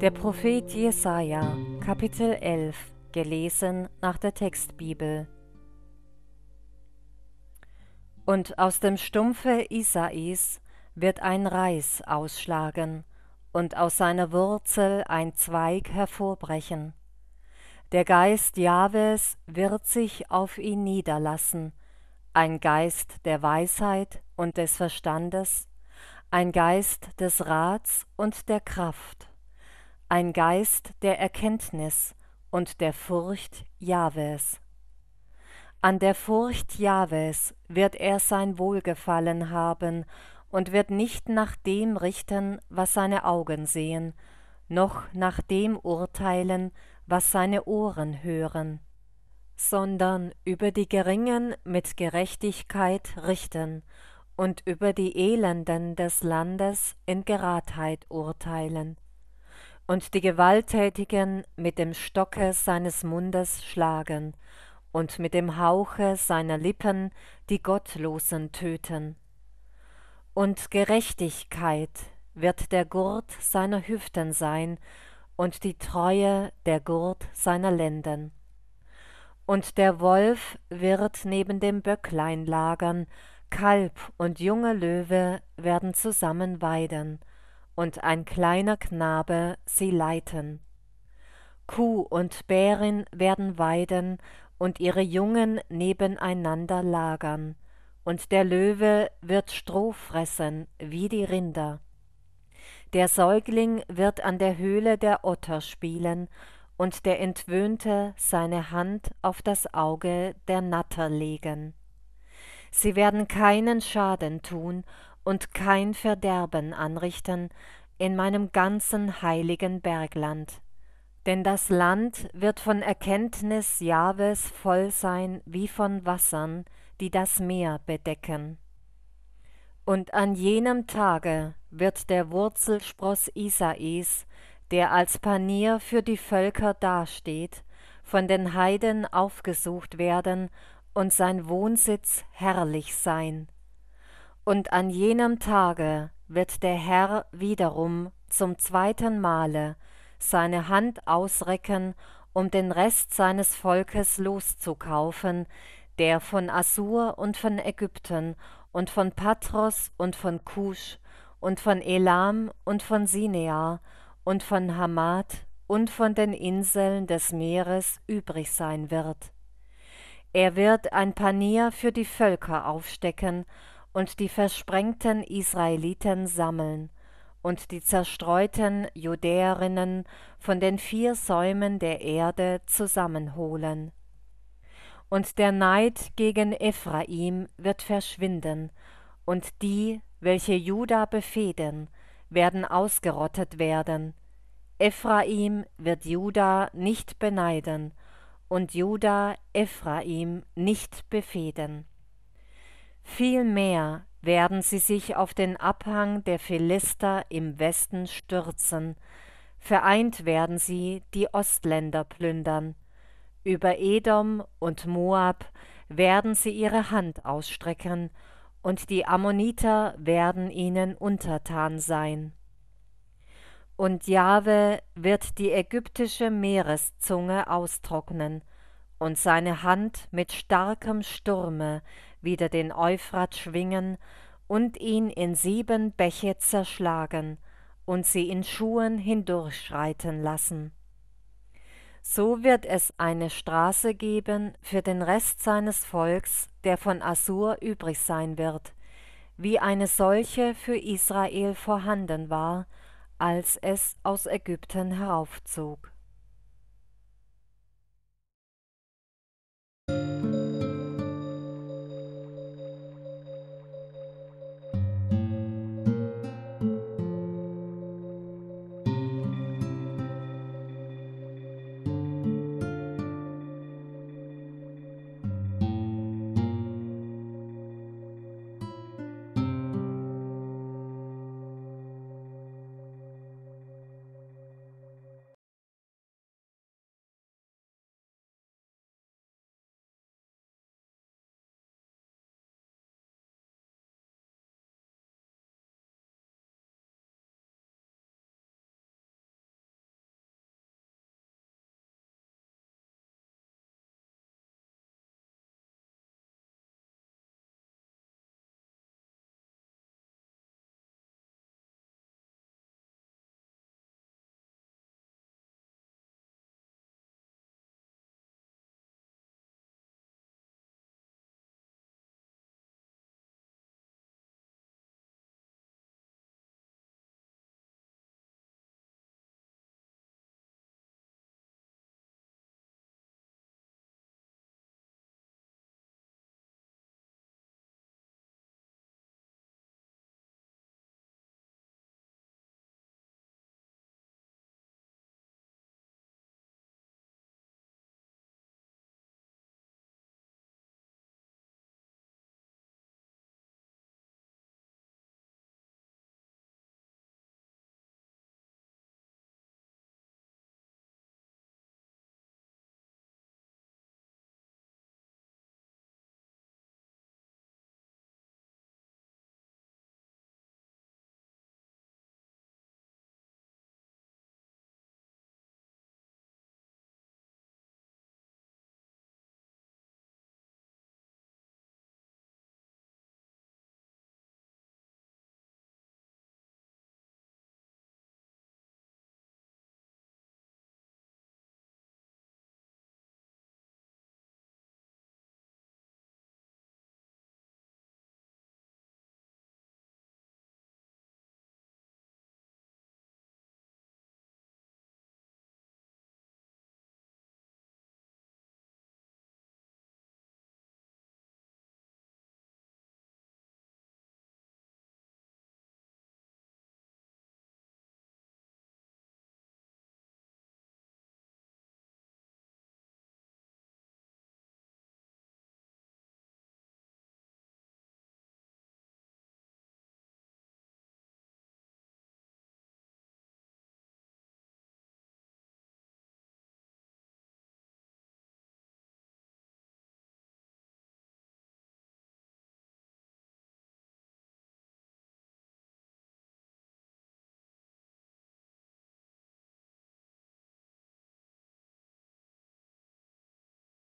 Der Prophet Jesaja, Kapitel 11, gelesen nach der Textbibel. Und aus dem Stumpfe Isais wird ein Reis ausschlagen, und aus seiner Wurzel ein Zweig hervorbrechen. Der Geist Jahwes wird sich auf ihn niederlassen, ein Geist der Weisheit und des Verstandes, ein Geist des Rats und der Kraft, ein Geist der Erkenntnis und der Furcht Jahwes. An der Furcht Jahwes wird er sein Wohlgefallen haben und wird nicht nach dem richten, was seine Augen sehen, noch nach dem urteilen, was seine Ohren hören, sondern über die Geringen mit Gerechtigkeit richten und über die Elenden des Landes in Geradheit urteilen und die Gewalttätigen mit dem Stocke seines Mundes schlagen und mit dem Hauche seiner Lippen die Gottlosen töten. Und Gerechtigkeit wird der Gurt seiner Hüften sein und die Treue der Gurt seiner Lenden. Und der Wolf wird neben dem Böcklein lagern, Kalb und junge Löwe werden zusammen weiden, und ein kleiner Knabe sie leiten. Kuh und Bärin werden weiden und ihre Jungen nebeneinander lagern, und der Löwe wird Stroh fressen wie die Rinder. Der Säugling wird an der Höhle der Otter spielen, und der Entwöhnte seine Hand auf das Auge der Natter legen. Sie werden keinen Schaden tun, und kein Verderben anrichten in meinem ganzen heiligen Bergland. Denn das Land wird von Erkenntnis Jahwes voll sein wie von Wassern, die das Meer bedecken. Und an jenem Tage wird der Wurzelspross Isais, der als Panier für die Völker dasteht, von den Heiden aufgesucht werden und sein Wohnsitz herrlich sein. Und an jenem Tage wird der Herr wiederum zum zweiten Male seine Hand ausrecken, um den Rest seines Volkes loszukaufen, der von Assur und von Ägypten und von Patros und von Kusch und von Elam und von Sinea und von Hamad und von den Inseln des Meeres übrig sein wird. Er wird ein Panier für die Völker aufstecken und die versprengten Israeliten sammeln und die zerstreuten Judäerinnen von den vier Säumen der Erde zusammenholen. Und der Neid gegen Ephraim wird verschwinden, und die, welche Juda befehden, werden ausgerottet werden. Ephraim wird Juda nicht beneiden, und Juda Ephraim nicht befehden. Vielmehr werden sie sich auf den Abhang der Philister im Westen stürzen, vereint werden sie die Ostländer plündern, über Edom und Moab werden sie ihre Hand ausstrecken, und die Ammoniter werden ihnen untertan sein. Und Jahwe wird die ägyptische Meereszunge austrocknen und seine Hand mit starkem Sturme wieder den Euphrat schwingen und ihn in sieben Bäche zerschlagen und sie in Schuhen hindurchschreiten lassen. So wird es eine Straße geben für den Rest seines Volks, der von Assur übrig sein wird, wie eine solche für Israel vorhanden war, als es aus Ägypten heraufzog.